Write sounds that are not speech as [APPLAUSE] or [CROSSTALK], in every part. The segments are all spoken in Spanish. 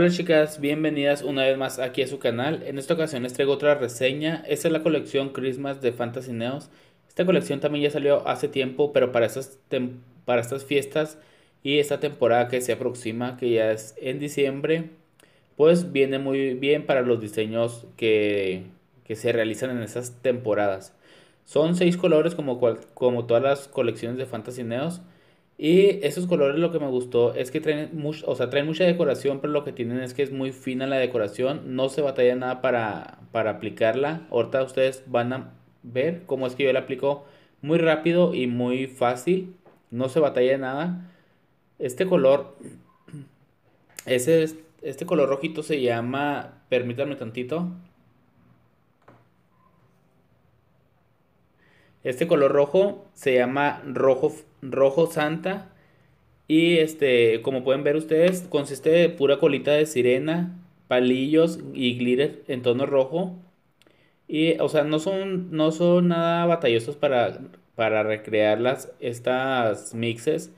Hola chicas, bienvenidas una vez más aquí a su canal. En esta ocasión les traigo otra reseña. Esta es la colección Christmas de Fantasy Esta colección también ya salió hace tiempo, pero para estas, para estas fiestas y esta temporada que se aproxima, que ya es en diciembre, pues viene muy bien para los diseños que, se realizan en estas temporadas. Son seis colores como, como todas las colecciones de Fantasy Neos. Y esos colores lo que me gustó es que traen, o traen mucha decoración, pero lo que tienen es que es muy fina la decoración, no se batalla nada para, aplicarla. Ahorita ustedes van a ver cómo es que yo la aplico muy rápido y muy fácil, no se batalla nada. Este color, [CLEARS THROAT] ese, este color rojito se llama, permítanme tantito, Este color rojo se llama rojo rojo santa. Y este, como pueden ver ustedes, consiste de pura colita de sirena, palillos y glitter en tono rojo. Y, o sea, no son, no son nada batallosos para, para recrear las, estas mixes.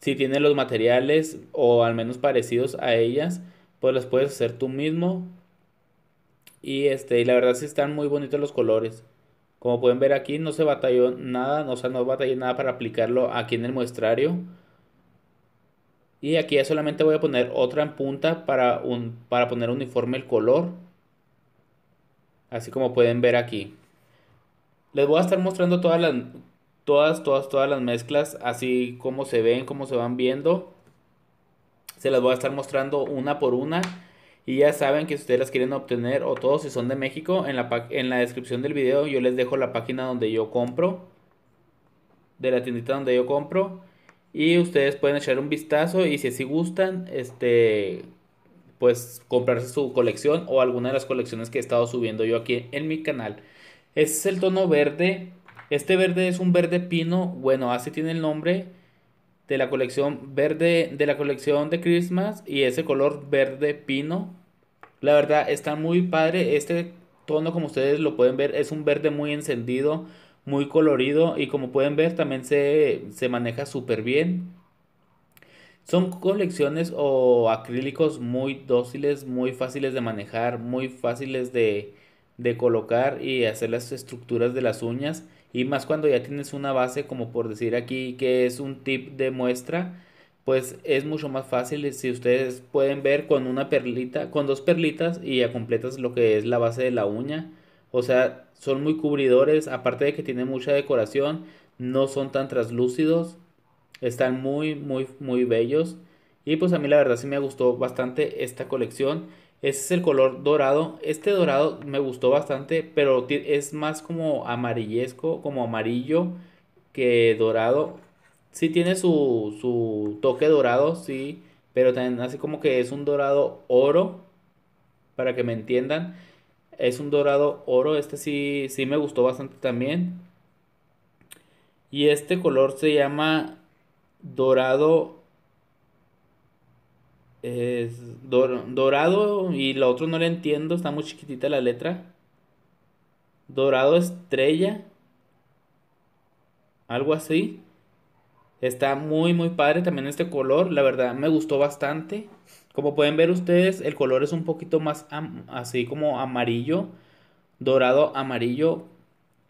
Si tienen los materiales o al menos parecidos a ellas, pues las puedes hacer tú mismo. Y este, y la verdad si están muy bonitos los colores. Como pueden ver aquí no se batalló nada, o sea, no batallé nada para aplicarlo aquí en el muestrario. Y aquí ya solamente voy a poner otra en punta para, un, para poner uniforme el color. Así como pueden ver aquí. Les voy a estar mostrando todas las, todas, todas, todas las mezclas, así como se ven, como se van viendo. Se las voy a estar mostrando una por una y ya saben que si ustedes las quieren obtener o todos si son de México, en la, en la descripción del video yo les dejo la página donde yo compro. De la tiendita donde yo compro. Y ustedes pueden echar un vistazo y si así gustan, este, pues comprarse su colección o alguna de las colecciones que he estado subiendo yo aquí en mi canal. Este es el tono verde. Este verde es un verde pino. Bueno, así tiene el nombre de la colección verde, de la colección de Christmas y ese color verde pino. La verdad está muy padre. Este tono, como ustedes lo pueden ver, es un verde muy encendido, muy colorido y como pueden ver también se, maneja súper bien. Son colecciones o acrílicos muy dóciles, muy fáciles de manejar, muy fáciles de, de colocar y hacer las estructuras de las uñas. Y más cuando ya tienes una base, como por decir aquí que es un tip de muestra, pues es mucho más fácil si ustedes pueden ver con una perlita, con dos perlitas y ya completas lo que es la base de la uña. O sea, son muy cubridores, aparte de que tienen mucha decoración, no son tan traslúcidos. están muy, muy, muy bellos. Y pues a mí la verdad sí me gustó bastante esta colección. Ese es el color dorado. Este dorado me gustó bastante, pero es más como amarillesco, como amarillo que dorado. Sí tiene su, su toque dorado, sí, pero también así como que es un dorado oro, para que me entiendan. Es un dorado oro, este sí, sí me gustó bastante también. Y este color se llama dorado es dorado y lo otro no lo entiendo, está muy chiquitita la letra. Dorado estrella. Algo así. Está muy muy padre también este color, la verdad me gustó bastante. Como pueden ver ustedes, el color es un poquito más así como amarillo, dorado amarillo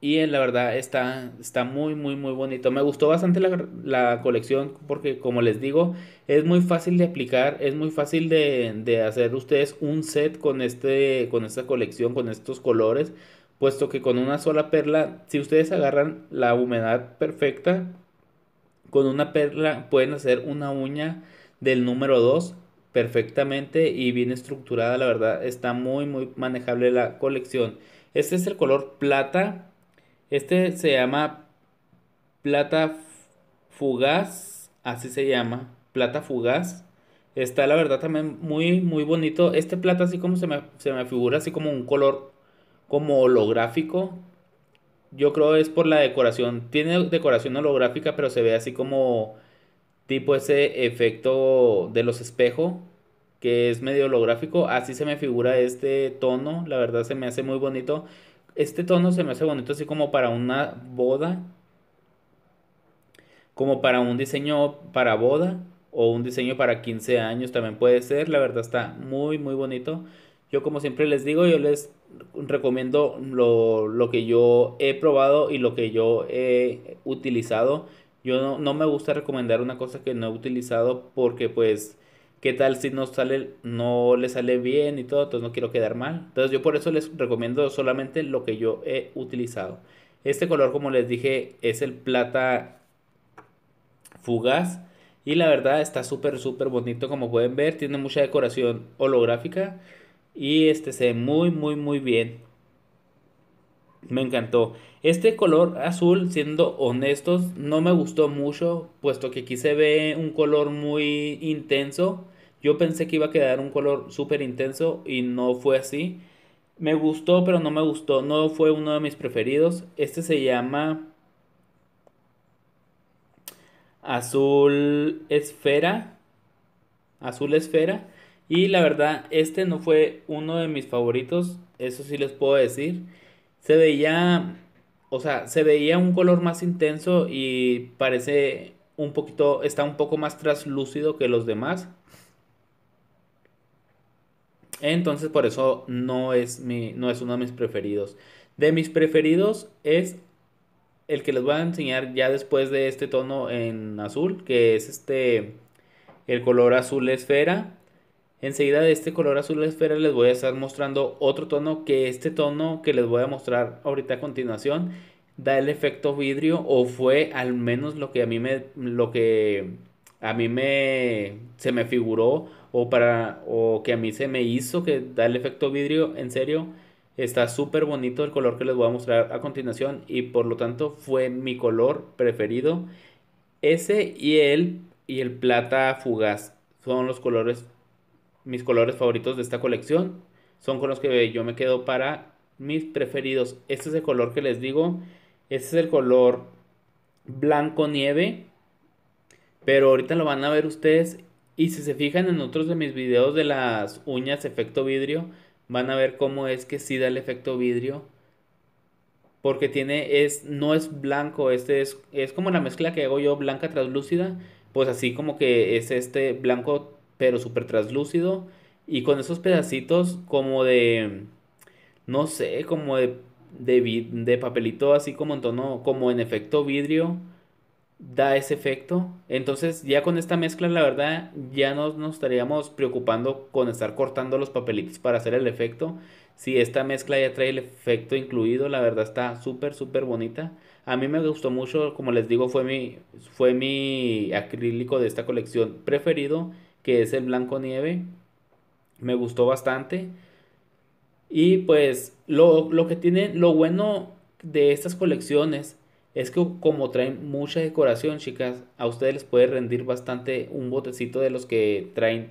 y eh, la verdad está, está muy, muy, muy bonito. Me gustó bastante la, colección porque, como les digo, es muy fácil de aplicar, es muy fácil de, hacer ustedes un set con, este, con esta colección, con estos colores, puesto que con una sola perla, si ustedes agarran la humedad perfecta, con una perla pueden hacer una uña del número 2 perfectamente y bien estructurada, la verdad está muy, muy manejable la colección. Este es el color plata este se llama plata fugaz, así se llama, plata fugaz. Está la verdad también muy, muy bonito. Este plata así como se me, se me figura, así como un color como holográfico. Yo creo es por la decoración. Tiene decoración holográfica, pero se ve así como tipo ese efecto de los espejos que es medio holográfico. Así se me figura este tono. La verdad se me hace muy bonito este tono se me hace bonito así como para una boda, como para un diseño para boda o un diseño para 15 años también puede ser, la verdad está muy muy bonito. Yo como siempre les digo, yo les recomiendo lo, que yo he probado y lo que yo he utilizado. Yo no me gusta recomendar una cosa que no he utilizado porque pues ¿Qué tal si no sale, no le sale bien y todo? Entonces no quiero quedar mal. Entonces yo por eso les recomiendo solamente lo que yo he utilizado. Este color, como les dije, es el plata fugaz. Y la verdad está súper, súper bonito como pueden ver. Tiene mucha decoración holográfica. Y este se ve muy, muy, muy bien. Me encantó. Este color azul, siendo honestos, no me gustó mucho. Puesto que aquí se ve un color muy intenso. Yo pensé que iba a quedar un color súper intenso y no fue así. Me gustó, pero no me gustó. No fue uno de mis preferidos. Este se llama Azul Esfera. Azul Esfera. Y la verdad, este no fue uno de mis favoritos. Eso sí les puedo decir. Se veía, o sea, se veía un color más intenso y parece un poquito, está un poco más traslúcido que los demás. Entonces por eso no es, no es uno de mis preferidos. De mis preferidos es el que les voy a enseñar ya después de este tono en azul, que es este, el color azul esfera. Enseguida de este color azul esfera les voy a estar mostrando otro tono, que este tono que les voy a mostrar ahorita a continuación da el efecto vidrio o fue al menos lo que a mí me, lo que a mí me, se me figuró o para o que a mí se me hizo que da el efecto vidrio, en serio, está súper bonito el color que les voy a mostrar a continuación y por lo tanto fue mi color preferido. Ese y el y el plata fugaz son los colores mis colores favoritos de esta colección. Son con los que yo me quedo para mis preferidos. Este es el color que les digo. Este es el color blanco nieve. Pero ahorita lo van a ver ustedes y si se fijan en otros de mis videos de las uñas efecto vidrio, van a ver cómo es que sí da el efecto vidrio. Porque tiene, es, no es blanco, este es, es como la mezcla que hago yo, blanca translúcida. Pues así como que es este blanco, pero súper translúcido. Y con esos pedacitos como de, no sé, como de, de, de papelito así como en tono, como en efecto vidrio da ese efecto. Entonces, ya con esta mezcla, la verdad, ya no nos estaríamos preocupando con estar cortando los papelitos para hacer el efecto. Si esta mezcla ya trae el efecto incluido, la verdad está súper, súper bonita. A mí me gustó mucho, como les digo, fue mi, fue mi acrílico de esta colección preferido, que es el blanco nieve. Me gustó bastante. Y pues lo, que tiene, lo bueno de estas colecciones es que como traen mucha decoración, chicas, a ustedes les puede rendir bastante un botecito de los que traen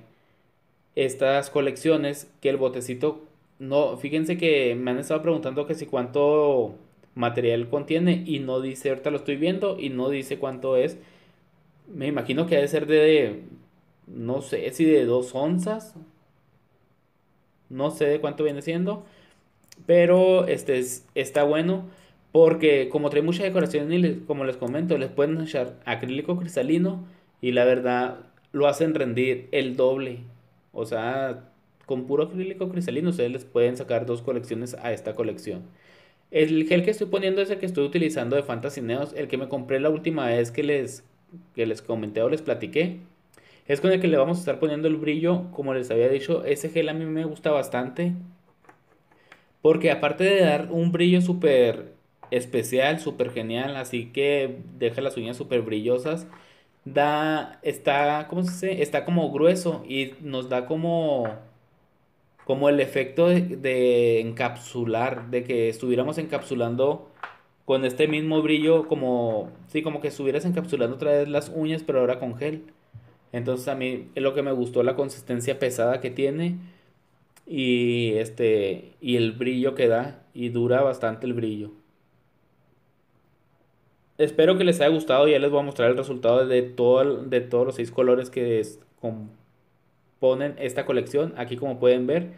estas colecciones. Que el botecito, no, fíjense que me han estado preguntando que si cuánto material contiene y no dice, ahorita lo estoy viendo y no dice cuánto es. Me imagino que de ser de, no sé si de dos onzas. No sé de cuánto viene siendo. Pero este está bueno porque como trae mucha decoración y como les comento, les pueden echar acrílico cristalino y la verdad lo hacen rendir el doble. O sea, con puro acrílico cristalino ustedes les pueden sacar dos colecciones a esta colección. El gel que estoy poniendo es el que estoy utilizando de Fantasy Neos, el que me compré la última vez que les, que les comenté o les platiqué. Es con el que le vamos a estar poniendo el brillo, como les había dicho, ese gel a mí me gusta bastante. Porque aparte de dar un brillo súper especial, súper genial, así que deja las uñas súper brillosas. Da, está, ¿cómo se dice? Está como grueso y nos da como, como el efecto de, encapsular, de que estuviéramos encapsulando con este mismo brillo, como, sí, como que estuvieras encapsulando otra vez las uñas, pero ahora con gel. Entonces a mí es lo que me gustó, la consistencia pesada que tiene y este y el brillo que da y dura bastante el brillo espero que les haya gustado. Ya les voy a mostrar el resultado de, todo, de todos los seis colores que componen esta colección. Aquí como pueden ver.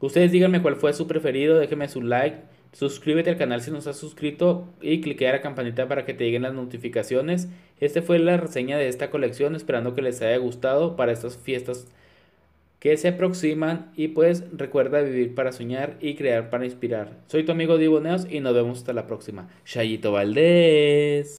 Ustedes díganme cuál fue su preferido. Déjenme su like. Suscríbete al canal si no estás suscrito y a la campanita para que te lleguen las notificaciones. Esta fue la reseña de esta colección, esperando que les haya gustado para estas fiestas que se aproximan y pues recuerda vivir para soñar y crear para inspirar. Soy tu amigo Diboneos y nos vemos hasta la próxima. ¡Shayito Valdés.